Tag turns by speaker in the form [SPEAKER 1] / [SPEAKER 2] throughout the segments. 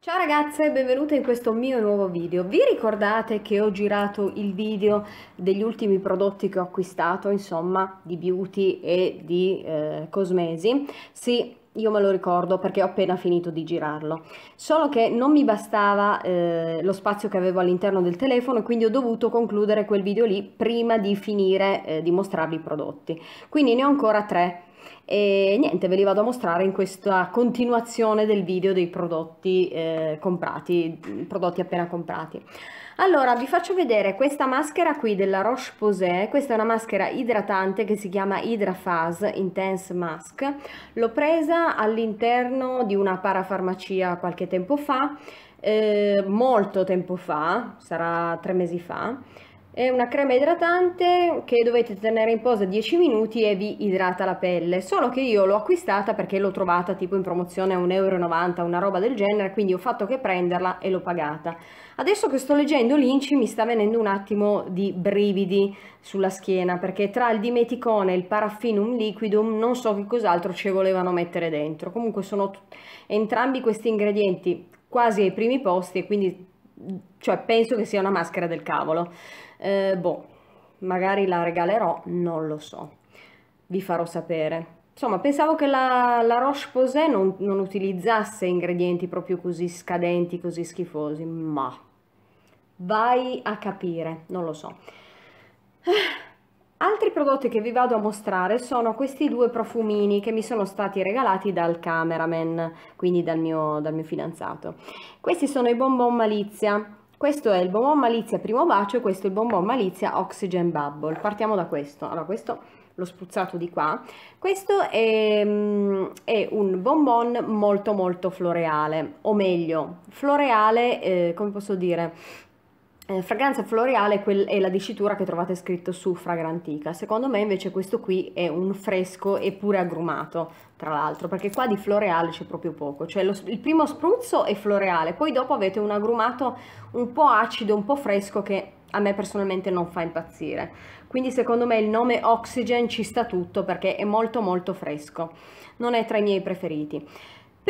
[SPEAKER 1] Ciao ragazze e benvenute in questo mio nuovo video. Vi ricordate che ho girato il video degli ultimi prodotti che ho acquistato, insomma, di beauty e di eh, cosmesi? Sì, io me lo ricordo perché ho appena finito di girarlo. Solo che non mi bastava eh, lo spazio che avevo all'interno del telefono, quindi ho dovuto concludere quel video lì prima di finire eh, di mostrarvi i prodotti. Quindi ne ho ancora tre e niente ve li vado a mostrare in questa continuazione del video dei prodotti eh, comprati mm, prodotti appena comprati allora vi faccio vedere questa maschera qui della Roche Posay questa è una maschera idratante che si chiama Hydra Phase Intense Mask l'ho presa all'interno di una parafarmacia qualche tempo fa eh, molto tempo fa sarà tre mesi fa è una crema idratante che dovete tenere in posa 10 minuti e vi idrata la pelle, solo che io l'ho acquistata perché l'ho trovata tipo in promozione a 1,90 euro, una roba del genere, quindi ho fatto che prenderla e l'ho pagata. Adesso che sto leggendo l'Inci mi sta venendo un attimo di brividi sulla schiena perché tra il dimeticone e il paraffinum liquidum non so che cos'altro ci volevano mettere dentro. Comunque sono entrambi questi ingredienti quasi ai primi posti e quindi cioè penso che sia una maschera del cavolo. Eh, boh, magari la regalerò, non lo so, vi farò sapere. Insomma, pensavo che la, la Roche-Posay non, non utilizzasse ingredienti proprio così scadenti, così schifosi, ma vai a capire, non lo so. Altri prodotti che vi vado a mostrare sono questi due profumini che mi sono stati regalati dal cameraman, quindi dal mio, dal mio fidanzato. Questi sono i bonbon malizia. Questo è il bonbon malizia primo bacio e questo è il bonbon malizia oxygen bubble. Partiamo da questo. Allora, questo l'ho spruzzato di qua. Questo è, mm, è, un bonbon molto molto floreale, o meglio, floreale, eh, come posso dire, eh, fragranza floreale è la dicitura che trovate scritto su Fragrantica. Secondo me invece questo qui è un fresco eppure agrumato, tra l'altro, perché qua di floreale c'è proprio poco. Cioè lo, il primo spruzzo è floreale, poi dopo avete un agrumato un po' acido, un po' fresco che a me personalmente non fa impazzire. Quindi secondo me il nome Oxygen ci sta tutto perché è molto molto fresco. Non è tra i miei preferiti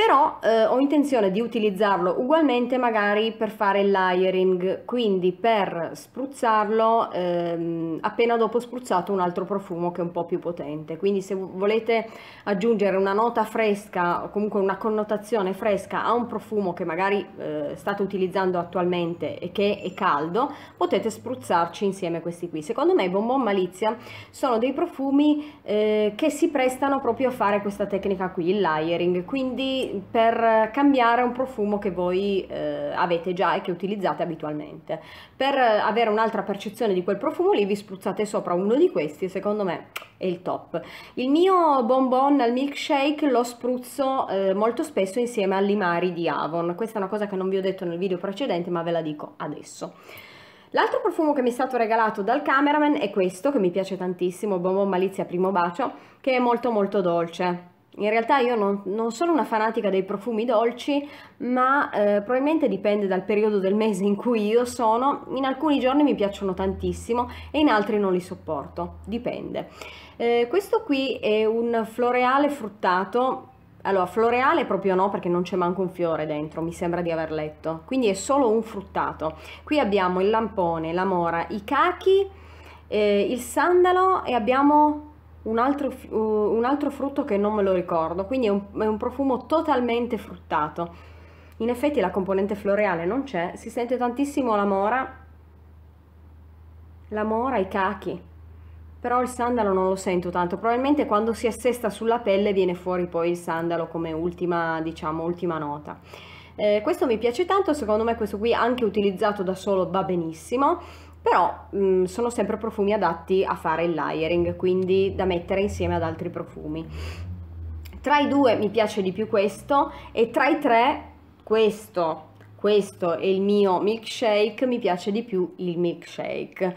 [SPEAKER 1] però eh, ho intenzione di utilizzarlo ugualmente magari per fare il layering, quindi per spruzzarlo ehm, appena dopo spruzzato un altro profumo che è un po' più potente. Quindi se volete aggiungere una nota fresca o comunque una connotazione fresca a un profumo che magari eh, state utilizzando attualmente e che è caldo, potete spruzzarci insieme questi qui. Secondo me Bonbon Malizia sono dei profumi eh, che si prestano proprio a fare questa tecnica qui, il layering, quindi per cambiare un profumo che voi eh, avete già e che utilizzate abitualmente. Per eh, avere un'altra percezione di quel profumo lì vi spruzzate sopra uno di questi e secondo me è il top. Il mio bonbon al milkshake lo spruzzo eh, molto spesso insieme al limari di Avon. Questa è una cosa che non vi ho detto nel video precedente ma ve la dico adesso. L'altro profumo che mi è stato regalato dal cameraman è questo, che mi piace tantissimo, Bonbon Malizia Primo Bacio, che è molto molto dolce in realtà io non, non, sono una fanatica dei profumi dolci, ma eh, probabilmente dipende dal periodo del mese in cui io sono. In alcuni giorni mi piacciono tantissimo e in altri non li sopporto, dipende. Eh, questo qui è un floreale fruttato. Allora, floreale proprio no perché non c'è manco un fiore dentro, mi sembra di aver letto. Quindi è solo un fruttato. Qui abbiamo il lampone, la mora, i cachi, eh, il sandalo e abbiamo un altro, un altro frutto che non me lo ricordo, quindi è un, è un profumo totalmente fruttato. In effetti la componente floreale non c'è, si sente tantissimo la mora, la mora, i cachi, però il sandalo non lo sento tanto, probabilmente quando si assesta sulla pelle viene fuori poi il sandalo come ultima, diciamo, ultima nota. Eh, questo mi piace tanto, secondo me questo qui anche utilizzato da solo va benissimo però mh, mm, sono sempre profumi adatti a fare il layering, quindi da mettere insieme ad altri profumi. Tra i due mi piace di più questo e tra i tre questo, questo e il mio milkshake mi piace di più il milkshake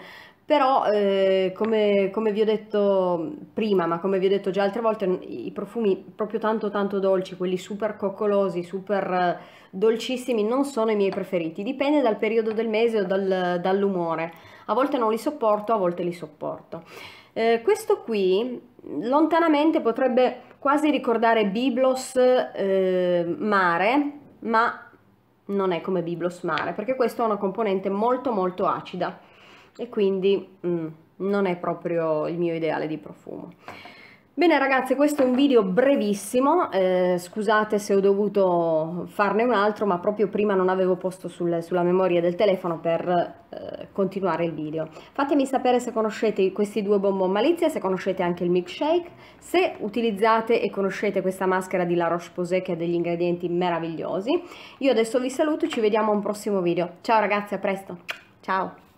[SPEAKER 1] però eh, come, come, vi ho detto prima, ma come vi ho detto già altre volte, i profumi proprio tanto tanto dolci, quelli super coccolosi, super eh, dolcissimi, non sono i miei preferiti, dipende dal periodo del mese o dal, dall'umore, a volte non li sopporto, a volte li sopporto. Eh, questo qui lontanamente potrebbe quasi ricordare Biblos eh, mare, ma non è come Biblos mare, perché questo ha una componente molto molto acida e quindi mm, non è proprio il mio ideale di profumo. Bene ragazze, questo è un video brevissimo, eh, scusate se ho dovuto farne un altro, ma proprio prima non avevo posto sul, sulla memoria del telefono per eh, continuare il video. Fatemi sapere se conoscete questi due bonbon malizia, se conoscete anche il milkshake, se utilizzate e conoscete questa maschera di La Roche-Posay che ha degli ingredienti meravigliosi. Io adesso vi saluto, ci vediamo a un prossimo video. Ciao ragazzi, a presto, ciao!